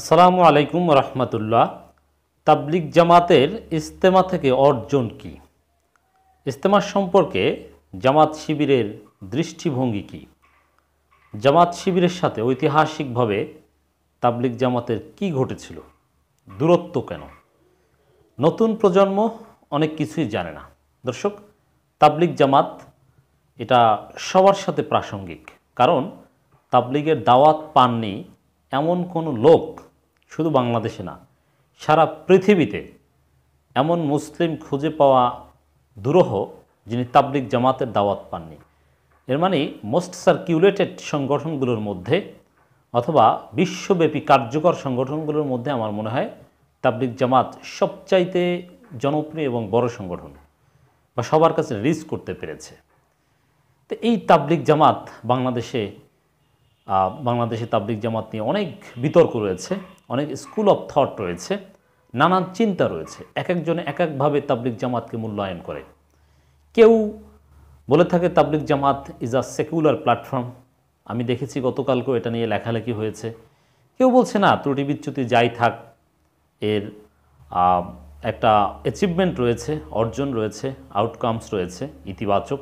আসসালামু আলাইকুম রহমতুল্লাহ তাবলিক জামাতের ইস্তেমা থেকে অর্জন কি ইস্তেমার সম্পর্কে জামাত শিবিরের দৃষ্টিভঙ্গি কি জামাত শিবিরের সাথে ঐতিহাসিকভাবে তাবলিক জামাতের কি ঘটেছিল দূরত্ব কেন নতুন প্রজন্ম অনেক কিছুই জানে না দর্শক তাবলিক জামাত এটা সবার সাথে প্রাসঙ্গিক কারণ তাবলিগের দাওয়াত পাননি এমন কোনো লোক শুধু বাংলাদেশে না সারা পৃথিবীতে এমন মুসলিম খুঁজে পাওয়া দুরহ যিনি তাবলিক জামাতের দাওয়াত পাননি এর মানে মোস্ট সার্কিউলেটেড সংগঠনগুলোর মধ্যে অথবা বিশ্বব্যাপী কার্যকর সংগঠনগুলোর মধ্যে আমার মনে হয় তাবলিক জামাত সবচাইতে জনপ্রিয় এবং বড় সংগঠন বা সবার কাছে রিচ করতে পেরেছে তো এই তাবলিক জামাত বাংলাদেশে বাংলাদেশে তাবলিক জামাত নিয়ে অনেক বিতর্ক রয়েছে অনেক স্কুল অফ থট রয়েছে নানান চিন্তা রয়েছে এক একজনে এক একভাবে তাবলিক জামাতকে মূল্যায়ন করে কেউ বলে থাকে Tabligh Jamaat is a secular platform আমি দেখেছি গতকালকেও এটা নিয়ে লেখালেখি হয়েছে কেউ বলছে না ত্রুটি বিচ্যুতি যাই থাক এর একটা অ্যাচিভমেন্ট রয়েছে অর্জন রয়েছে আউটকামস রয়েছে ইতিবাচক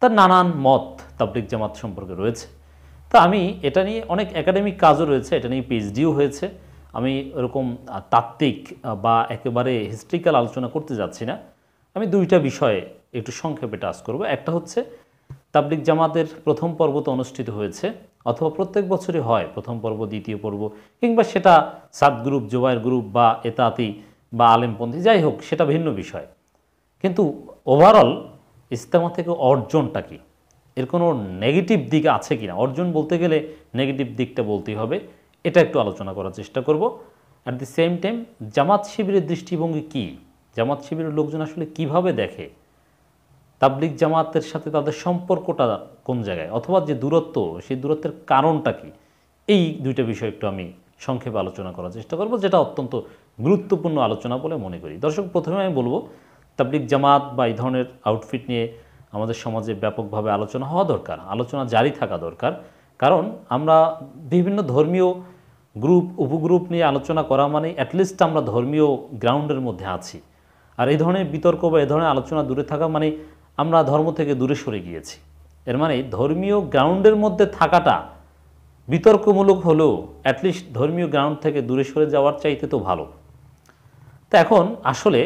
তার নানান মত তাবলিক জামাত সম্পর্কে রয়েছে তা আমি এটা নিয়ে অনেক একাডেমিক কাজও রয়েছে এটা নিয়ে পিএইচডিও হয়েছে আমি এরকম তাত্ত্বিক বা একেবারে হিস্ট্রিক্যাল আলোচনা করতে যাচ্ছি না আমি দুইটা বিষয়ে একটু সংক্ষেপে টাচ করব একটা হচ্ছে তাবলিক জামাতের প্রথম পর্ব তো অনুষ্ঠিত হয়েছে অথবা প্রত্যেক বছরই হয় প্রথম পর্ব দ্বিতীয় পর্ব কিংবা সেটা সাত গ্রুপ জোবায়ের গ্রুপ বা এতাতি বা আলেমপন্থী যাই হোক সেটা ভিন্ন বিষয় কিন্তু ওভারঅল ইস্তেমা থেকে অর্জনটা কী এর কোনো নেগেটিভ দিক আছে কি না অর্জন বলতে গেলে নেগেটিভ দিকটা বলতেই হবে এটা একটু আলোচনা করার চেষ্টা করব at the same time Jamaat শিবিরের দৃষ্টিভঙ্গি কি জামাত শিবিরের লোকজন আসলে কিভাবে দেখে তাবলিক জামাতের সাথে তাদের সম্পর্কটা কোন জায়গায় অথবা যে দূরত্ব সেই দূরত্বের কারণটা কি এই দুইটা বিষয় একটু আমি সংক্ষেপে আলোচনা করার চেষ্টা করব যেটা অত্যন্ত গুরুত্বপূর্ণ আলোচনা বলে মনে করি দর্শক প্রথমে আমি বলবো তাবলিক জামাত বা এই ধরনের আউটফিট নিয়ে আমাদের সমাজে ব্যাপকভাবে আলোচনা হওয়া দরকার আলোচনা জারি থাকা দরকার কারণ আমরা বিভিন্ন ধর্মীয় গ্রুপ উপগ্রুপ নিয়ে আলোচনা করা মানে অ্যাটলিস্ট আমরা ধর্মীয় গ্রাউন্ডের মধ্যে আছি আর এই ধরনের বিতর্ক বা এই ধরনের আলোচনা দূরে থাকা মানে আমরা ধর্ম থেকে দূরে সরে গিয়েছি এর মানে ধর্মীয় গ্রাউন্ডের মধ্যে থাকাটা বিতর্কমূলক হলেও অ্যাটলিস্ট ধর্মীয় গ্রাউন্ড থেকে দূরে সরে যাওয়ার চাইতে তো ভালো তো এখন আসলে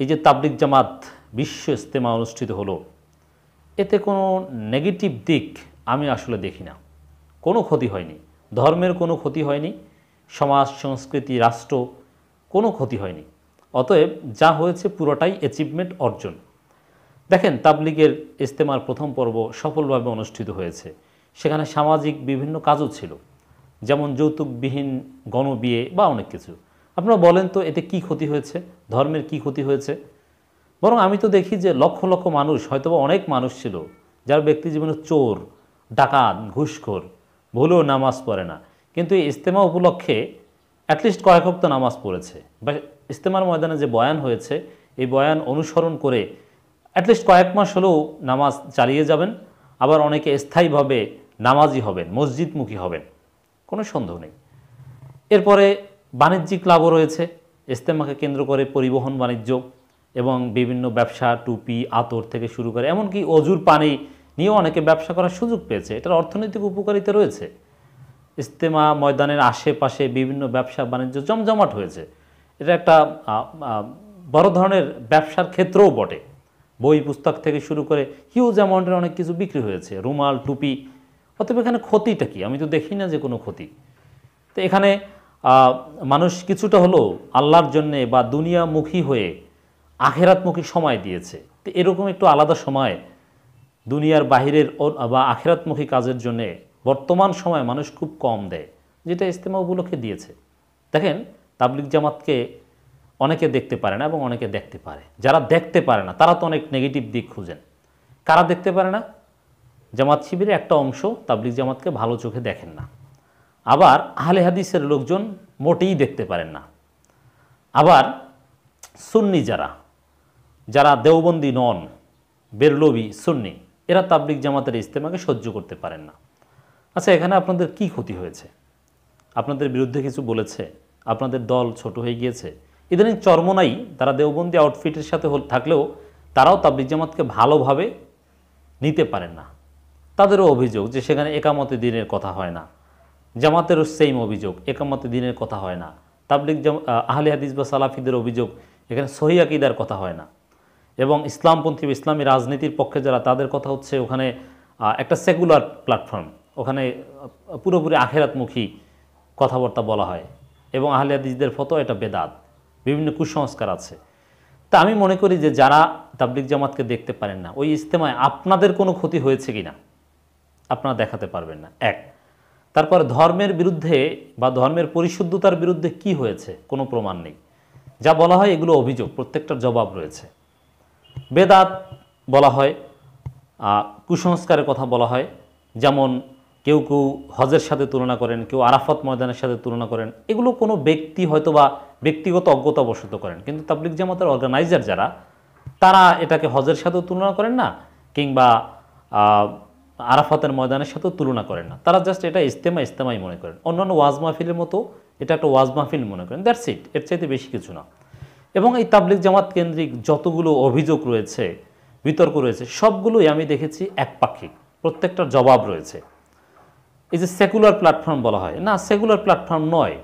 এই যে তাবলিক জামাত বিশ্ব ইজতেমা অনুষ্ঠিত হলো এতে কোনো নেগেটিভ দিক আমি আসলে দেখি না কোনো ক্ষতি হয়নি ধর্মের কোনো ক্ষতি হয়নি সমাজ সংস্কৃতি রাষ্ট্র কোনো ক্ষতি হয়নি অতএব যা হয়েছে পুরোটাই অ্যাচিভমেন্ট অর্জন দেখেন তাবলিগের ইস্তেমার প্রথম পর্ব সফলভাবে অনুষ্ঠিত হয়েছে সেখানে সামাজিক বিভিন্ন কাজও ছিল যেমন যৌতুকবিহীন গণবিয়ে বা অনেক কিছু আপনারা বলেন তো এতে কি ক্ষতি হয়েছে ধর্মের কি ক্ষতি হয়েছে বরং আমি তো দেখি যে লক্ষ লক্ষ মানুষ হয়তো অনেক মানুষ ছিল যার ব্যক্তি জীবনে চোর ডাকাত ঘুষখোর ভুলেও নামাজ পড়ে না কিন্তু এই ইজতেমা উপলক্ষে অ্যাটলিস্ট কয়েক হক্ত নামাজ পড়েছে বা ইস্তেমার ময়দানে যে বয়ান হয়েছে এই বয়ান অনুসরণ করে অ্যাটলিস্ট কয়েক মাস হলেও নামাজ চালিয়ে যাবেন আবার অনেকে স্থায়ীভাবে নামাজি হবেন মসজিদমুখী হবেন কোনো সন্দেহ নেই এরপরে বাণিজ্যিক লাভও রয়েছে ইজতেমাকে কেন্দ্র করে পরিবহন বাণিজ্য এবং বিভিন্ন ব্যবসা টুপি আতর থেকে শুরু করে এমনকি অজুর পানি নিয়েও অনেকে ব্যবসা করার সুযোগ পেয়েছে এটার অর্থনৈতিক উপকারিতা রয়েছে ইস্তেমা ময়দানের আশেপাশে বিভিন্ন ব্যবসা বাণিজ্য জমজমাট হয়েছে এটা একটা বড় ধরনের ব্যবসার ক্ষেত্রও বটে বই পুস্তক থেকে শুরু করে হিউজ অ্যামাউন্টের অনেক কিছু বিক্রি হয়েছে রুমাল টুপি অতএব এখানে ক্ষতিটা কি আমি তো দেখি না যে কোনো ক্ষতি তো এখানে মানুষ কিছুটা হলেও আল্লাহর জন্যে বা দুনিয়ামুখী হয়ে আখেরাতমুখী সময় দিয়েছে তো এরকম একটু আলাদা সময় দুনিয়ার বাহিরের বা আখেরাতমুখী কাজের জন্যে বর্তমান সময় মানুষ খুব কম দেয় যেটা ইস্তেমা উপলক্ষে দিয়েছে দেখেন তাবলিক জামাতকে অনেকে দেখতে পারে না এবং অনেকে দেখতে পারে যারা দেখতে পারে না তারা তো অনেক নেগেটিভ দিক খুঁজেন কারা দেখতে পারে না জামাত শিবিরের একটা অংশ তাবলিক জামাতকে ভালো চোখে দেখেন না আবার আহলে হাদিসের লোকজন মোটেই দেখতে পারেন না আবার সুন্নি যারা যারা দেওবন্দি নন বেরলবি সুন্নি এরা তাবলিক জামাতের ইজতেমাকে সহ্য করতে পারেন না আচ্ছা এখানে আপনাদের কি ক্ষতি হয়েছে আপনাদের বিরুদ্ধে কিছু বলেছে আপনাদের দল ছোট হয়ে গিয়েছে ইদানিং চর্মনাই তারা দেওবন্দি আউটফিটের সাথে থাকলেও তারাও তাবলিক জামাতকে ভালোভাবে নিতে পারেন না তাদেরও অভিযোগ যে সেখানে একামতে দিনের কথা হয় না জামাতেরও সেম অভিযোগ একামতে দিনের কথা হয় না তাবলিক জাম আহলে হাদিস বা সালাফিদের অভিযোগ এখানে সহিয়াকিদার কথা হয় না এবং ইসলামপন্থী ইসলামী রাজনীতির পক্ষে যারা তাদের কথা হচ্ছে ওখানে একটা সেকুলার প্ল্যাটফর্ম ওখানে পুরোপুরি আখেরাতমুখী কথাবার্তা বলা হয় এবং আহলিয়াদিজদের ফতো এটা বেদাত বিভিন্ন কুসংস্কার আছে তা আমি মনে করি যে যারা তাবলিক জামাতকে দেখতে পারেন না ওই ইজতেমায় আপনাদের কোনো ক্ষতি হয়েছে কি না আপনারা দেখাতে পারবেন না এক তারপর ধর্মের বিরুদ্ধে বা ধর্মের পরিশুদ্ধতার বিরুদ্ধে কি হয়েছে কোনো প্রমাণ নেই যা বলা হয় এগুলো অভিযোগ প্রত্যেকটার জবাব রয়েছে বেদাত বলা হয় কুসংস্কারের কথা বলা হয় যেমন কেউ কেউ হজের সাথে তুলনা করেন কেউ আরাফাত ময়দানের সাথে তুলনা করেন এগুলো কোনো ব্যক্তি হয়তো বা ব্যক্তিগত অজ্ঞতা অজ্ঞতাবশত করেন কিন্তু তাবলিক জামাতের অর্গানাইজার যারা তারা এটাকে হজের সাথেও তুলনা করেন না কিংবা আরাফাতের ময়দানের সাথেও তুলনা করেন না তারা জাস্ট এটা ইস্তেমা ইস্তেমাই মনে করেন অন্যান্য ওয়াজ মাহফিলের মতো এটা একটা ওয়াজ মাহফিল মনে করেন দ্যাটস ইট এর চাইতে বেশি কিছু না এবং এই তাবলিক জামাত কেন্দ্রিক যতগুলো অভিযোগ রয়েছে বিতর্ক রয়েছে সবগুলোই আমি দেখেছি একপাক্ষিক প্রত্যেকটার জবাব রয়েছে এই যে সেকুলার প্ল্যাটফর্ম বলা হয় না সেকুলার প্ল্যাটফর্ম নয়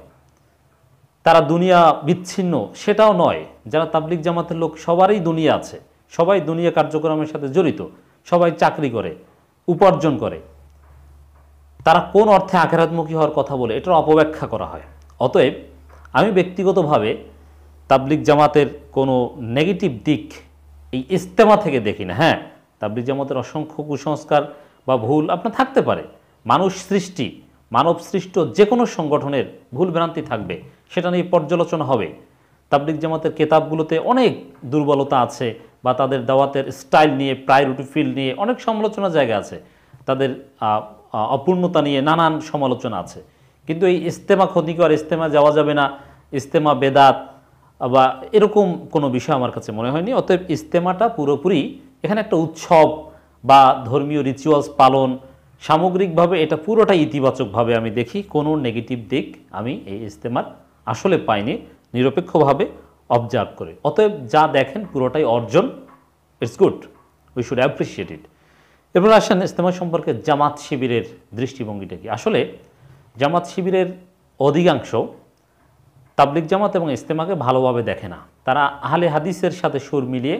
তারা দুনিয়া বিচ্ছিন্ন সেটাও নয় যারা তাবলিক জামাতের লোক সবারই দুনিয়া আছে সবাই দুনিয়া কার্যক্রমের সাথে জড়িত সবাই চাকরি করে উপার্জন করে তারা কোন অর্থে আঘাতমুখী হওয়ার কথা বলে এটার অপব্যাখ্যা করা হয় অতএব আমি ব্যক্তিগতভাবে তাবলিক জামাতের কোনো নেগেটিভ দিক এই ইস্তেমা থেকে দেখি না হ্যাঁ তাবলিক জামাতের অসংখ্য কুসংস্কার বা ভুল আপনার থাকতে পারে মানুষ সৃষ্টি মানব সৃষ্ট যে কোনো সংগঠনের ভুল ভ্রান্তি থাকবে সেটা নিয়ে পর্যালোচনা হবে তাবলিক জামাতের কেতাবগুলোতে অনেক দুর্বলতা আছে বা তাদের দাওয়াতের স্টাইল নিয়ে প্রায়োরিটি ফিল্ড নিয়ে অনেক সমালোচনা জায়গা আছে তাদের অপূর্ণতা নিয়ে নানান সমালোচনা আছে কিন্তু এই ইস্তেমা ক্ষতিকর ইস্তেমা যাওয়া যাবে না ইস্তেমা বেদাত বা এরকম কোনো বিষয় আমার কাছে মনে হয়নি অতএব ইস্তেমাটা পুরোপুরি এখানে একটা উৎসব বা ধর্মীয় রিচুয়ালস পালন সামগ্রিকভাবে এটা পুরোটা ইতিবাচকভাবে আমি দেখি কোনো নেগেটিভ দিক আমি এই ইজতেমার আসলে পাইনি নিরপেক্ষভাবে অবজার্ভ করে অতএব যা দেখেন পুরোটাই অর্জন it's good we should appreciate it এরপর আসেন ইস্তেমা সম্পর্কে জামাত শিবিরের দৃষ্টিভঙ্গিটা কি আসলে জামাত শিবিরের অধিকাংশ তাবলিক জামাত এবং ইস্তেমাকে ভালোভাবে দেখে না তারা আহলে হাদিসের সাথে সুর মিলিয়ে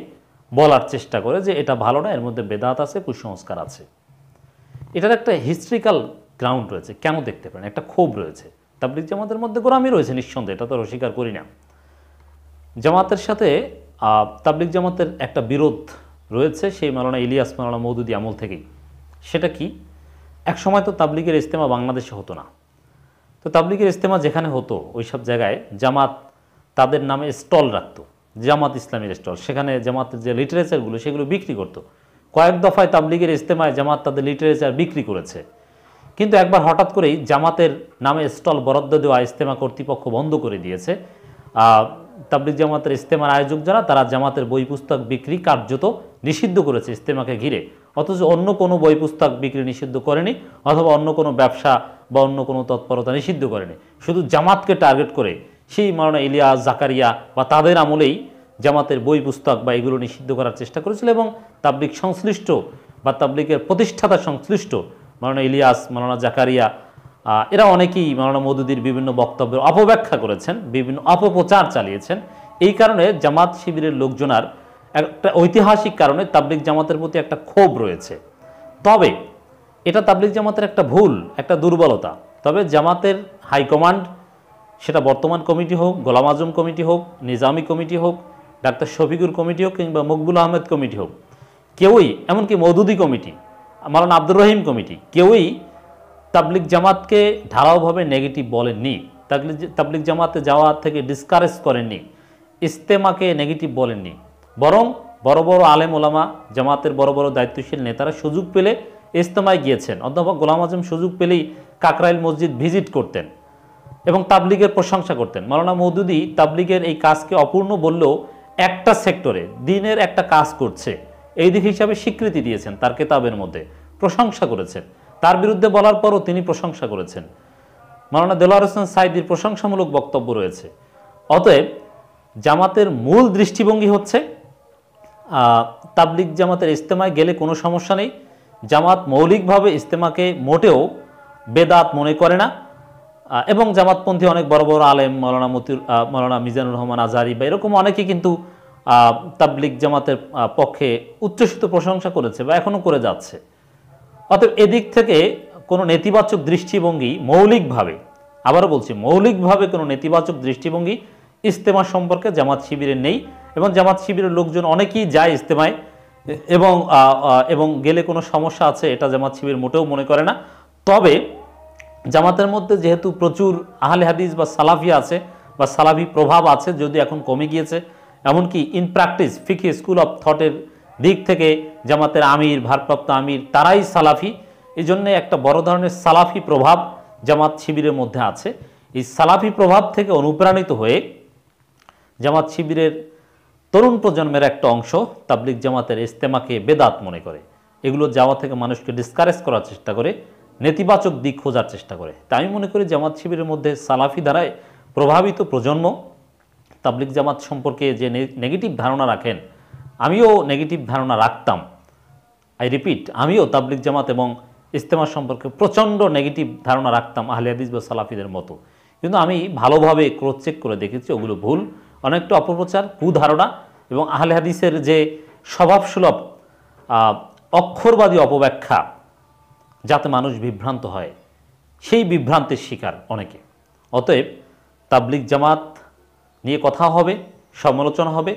বলার চেষ্টা করে যে এটা ভালো না এর মধ্যে বেদাত আছে কুসংস্কার আছে এটার একটা হিস্ট্রিক্যাল গ্রাউন্ড রয়েছে কেন দেখতে পারেন একটা ক্ষোভ রয়েছে তাবলিক জামাতের মধ্যে গোরামি রয়েছে নিঃসন্দেহে এটা তো অস্বীকার করি না জামাতের সাথে তাবলিক জামাতের একটা বিরোধ রয়েছে সেই মালানা ইলিয়াস মালানা মৌদুদি আমল থেকেই সেটা কি এক সময় তো তাবলিগের ইস্তেমা বাংলাদেশে হতো না তো তাবলিগের ইজতেমা যেখানে হতো ওই সব জায়গায় জামাত তাদের নামে স্টল রাখত জামাত ইসলামের স্টল সেখানে জামাতের যে লিটারেচারগুলো সেগুলো বিক্রি করত কয়েক দফায় তাবলিগের ইজতেমায় জামাত তাদের লিটারেচার বিক্রি করেছে কিন্তু একবার হঠাৎ করেই জামাতের নামে স্টল বরাদ্দ দেওয়া ইজতেমা কর্তৃপক্ষ বন্ধ করে দিয়েছে তাবলিগ জামাতের ইজতেমার আয়োজক যারা তারা জামাতের বই পুস্তক বিক্রি কার্যত নিষিদ্ধ করেছে ইজতেমাকে ঘিরে অথচ অন্য কোনো বই পুস্তক বিক্রি নিষিদ্ধ করেনি অথবা অন্য কোনো ব্যবসা বা অন্য কোনো তৎপরতা নিষিদ্ধ করেনি শুধু জামাতকে টার্গেট করে সেই মারণা ইলিয়াস জাকারিয়া বা তাদের আমলেই জামাতের বই পুস্তক বা এগুলো নিষিদ্ধ করার চেষ্টা করেছিল এবং তাবলিক সংশ্লিষ্ট বা তাবলিকের প্রতিষ্ঠাতা সংশ্লিষ্ট মারণা ইলিয়াস মারণা জাকারিয়া এরা অনেকেই মারণা মদুদির বিভিন্ন বক্তব্যের অপব্যাখ্যা করেছেন বিভিন্ন অপপ্রচার চালিয়েছেন এই কারণে জামাত শিবিরের লোকজনার একটা ঐতিহাসিক কারণে তাবলিক জামাতের প্রতি একটা ক্ষোভ রয়েছে তবে এটা তাবলিক জামাতের একটা ভুল একটা দুর্বলতা তবে জামাতের হাইকমান্ড সেটা বর্তমান কমিটি হোক গোলাম আজম কমিটি হোক নিজামী কমিটি হোক ডাক্তার শফিকুর কমিটি হোক কিংবা মকবুল আহমেদ কমিটি হোক কেউই এমনকি মৌদুদি কমিটি মালান আব্দুর রহিম কমিটি কেউই তাবলিক জামাতকে ঢালাওভাবে নেগেটিভ বলেননি তাবলিক তাবলিক জামাতে যাওয়া থেকে ডিসকারেজ করেননি ইস্তেমাকে নেগেটিভ বলেননি বরং বড় বড় আলেম ওলামা জামাতের বড় বড় দায়িত্বশীল নেতারা সুযোগ পেলে ইজতেমায় গিয়েছেন অধ্যাপক গোলাম আজম সুযোগ পেলেই কাকরাইল মসজিদ ভিজিট করতেন এবং তাবলিগের প্রশংসা করতেন মালানা মৌদুদি তাবলিগের এই কাজকে অপূর্ণ বললেও একটা সেক্টরে দিনের একটা কাজ করছে এই দিক হিসাবে স্বীকৃতি দিয়েছেন তার কেতাবের মধ্যে প্রশংসা করেছেন তার বিরুদ্ধে বলার পরও তিনি প্রশংসা করেছেন মালানা দেলোয়ার হোসেন সাইদির প্রশংসামূলক বক্তব্য রয়েছে অতএব জামাতের মূল দৃষ্টিভঙ্গি হচ্ছে তাবলিক জামাতের ইজতেমায় গেলে কোনো সমস্যা নেই জামাত মৌলিকভাবে ইস্তেমাকে মোটেও বেদাত মনে করে না এবং জামাতপন্থী অনেক বড় বড় আলেম মৌলানা মতির মৌলানা মিজানুর রহমান আজহারি বা এরকম অনেকে কিন্তু তাবলিক জামাতের পক্ষে উচ্চসিত প্রশংসা করেছে বা এখনও করে যাচ্ছে অতএব এদিক থেকে কোনো নেতিবাচক দৃষ্টিভঙ্গি মৌলিকভাবে আবারও বলছি মৌলিকভাবে কোনো নেতিবাচক দৃষ্টিভঙ্গি ইস্তেমা সম্পর্কে জামাত শিবিরে নেই এবং জামাত শিবিরের লোকজন অনেকেই যায় ইস্তেমায় এবং এবং গেলে কোনো সমস্যা আছে এটা জামাত শিবির মোটেও মনে করে না তবে জামাতের মধ্যে যেহেতু প্রচুর আহলে হাদিস বা সালাফি আছে বা সালাফি প্রভাব আছে যদি এখন কমে গিয়েছে এমনকি ইন প্র্যাকটিস ফিকি স্কুল অফ থটের দিক থেকে জামাতের আমির ভারপ্রাপ্ত আমির তারাই সালাফি এই জন্যে একটা বড় ধরনের সালাফি প্রভাব জামাত শিবিরের মধ্যে আছে এই সালাফি প্রভাব থেকে অনুপ্রাণিত হয়ে জামাত শিবিরের তরুণ প্রজন্মের একটা অংশ তাবলিক জামাতের ইস্তেমাকে বেদাত মনে করে এগুলো যাওয়া থেকে মানুষকে ডিসকারেজ করার চেষ্টা করে নেতিবাচক দিক খোঁজার চেষ্টা করে তাই আমি মনে করি জামাত শিবিরের মধ্যে সালাফি ধারায় প্রভাবিত প্রজন্ম তাবলিক জামাত সম্পর্কে যে নেগেটিভ ধারণা রাখেন আমিও নেগেটিভ ধারণা রাখতাম আই রিপিট আমিও তাবলিক জামাত এবং ইস্তেমা সম্পর্কে প্রচণ্ড নেগেটিভ ধারণা রাখতাম আহলে হাদিস বা সালাফিদের মতো কিন্তু আমি ভালোভাবে ক্রোচ চেক করে দেখেছি ওগুলো ভুল অনেকটা অপপ্রচার কুধারণা এবং আহলে হাদিসের যে স্বভাবসুলভ অক্ষরবাদী অপব্যাখ্যা যাতে মানুষ বিভ্রান্ত হয় সেই বিভ্রান্তের শিকার অনেকে অতএব তাবলিক জামাত নিয়ে কথা হবে সমালোচনা হবে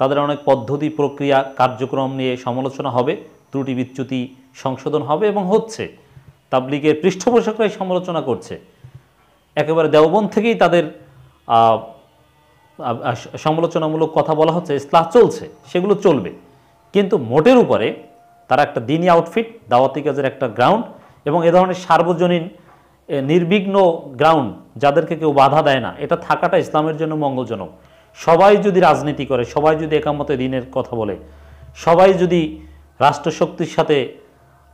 তাদের অনেক পদ্ধতি প্রক্রিয়া কার্যক্রম নিয়ে সমালোচনা হবে ত্রুটি বিচ্যুতি সংশোধন হবে এবং হচ্ছে তাবলিগের পৃষ্ঠপোষকরাই সমালোচনা করছে একেবারে দেওবন থেকেই তাদের সমালোচনামূলক কথা বলা হচ্ছে ইসলাহ চলছে সেগুলো চলবে কিন্তু মোটের উপরে তারা একটা দিনই আউটফিট দাওয়াতি কাজের একটা গ্রাউন্ড এবং এ ধরনের সার্বজনীন নির্বিঘ্ন গ্রাউন্ড যাদেরকে কেউ বাধা দেয় না এটা থাকাটা ইসলামের জন্য মঙ্গলজনক সবাই যদি রাজনীতি করে সবাই যদি একামতে দিনের কথা বলে সবাই যদি রাষ্ট্রশক্তির সাথে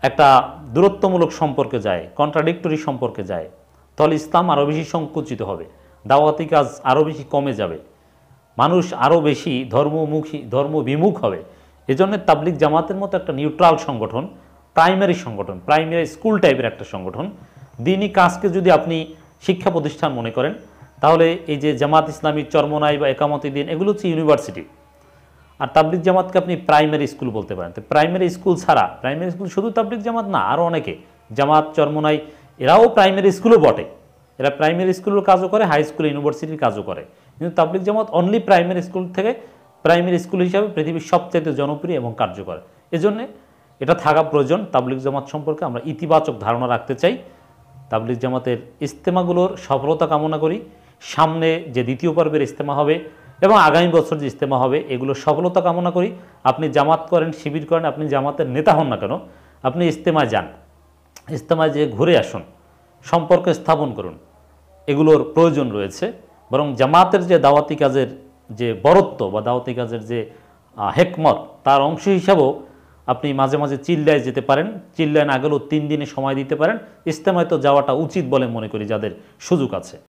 একটা দূরত্বমূলক সম্পর্কে যায় কন্ট্রাডিক্টরি সম্পর্কে যায় তাহলে ইসলাম আরও বেশি সংকুচিত হবে দাওয়াতি কাজ আরও বেশি কমে যাবে মানুষ আরও বেশি ধর্মমুখী ধর্মবিমুখ হবে এজন্য তাবলিক জামাতের মতো একটা নিউট্রাল সংগঠন প্রাইমারি সংগঠন প্রাইমারি স্কুল টাইপের একটা সংগঠন দিনই কাজকে যদি আপনি শিক্ষা প্রতিষ্ঠান মনে করেন তাহলে এই যে জামাত ইসলামী চর্মনাই বা একামতি দিন এগুলো হচ্ছে ইউনিভার্সিটি আর তাবলিক জামাতকে আপনি প্রাইমারি স্কুল বলতে পারেন তো প্রাইমারি স্কুল ছাড়া প্রাইমারি স্কুল শুধু তাবলিক জামাত না আরও অনেকে জামাত চর্মনাই এরাও প্রাইমারি স্কুলও বটে এরা প্রাইমারি স্কুলের কাজও করে হাই স্কুল ইউনিভার্সিটির কাজও করে কিন্তু Tabligh Jamaat only primary school থেকে প্রাইমারি স্কুল হিসাবে পৃথিবীর সবচেয়ে জনপ্রিয় এবং কার্যকর এজন্যে এটা থাকা প্রয়োজন তাবলিক জামাত সম্পর্কে আমরা ইতিবাচক ধারণা রাখতে চাই তাবলিক জামাতের ইস্তেমাগুলোর সফলতা কামনা করি সামনে যে দ্বিতীয় পর্বের ইস্তেমা হবে এবং আগামী বছর যে ইস্তেমা হবে এগুলো সফলতা কামনা করি আপনি জামাত করেন শিবির করেন আপনি জামাতের নেতা হন না কেন আপনি ইস্তেমায় যান ইস্তেমায় যেয়ে ঘুরে আসুন সম্পর্ক স্থাপন করুন এগুলোর প্রয়োজন রয়েছে বরং জামাতের যে দাওয়াতি কাজের যে বরত্ব বা দাওয়াতি কাজের যে হেকমত তার অংশ হিসাবেও আপনি মাঝে মাঝে চিল্লায় যেতে পারেন চিল্লায় না গেলেও তিন দিনে সময় দিতে পারেন ইস্তেমায় তো যাওয়াটা উচিত বলে মনে করি যাদের সুযোগ আছে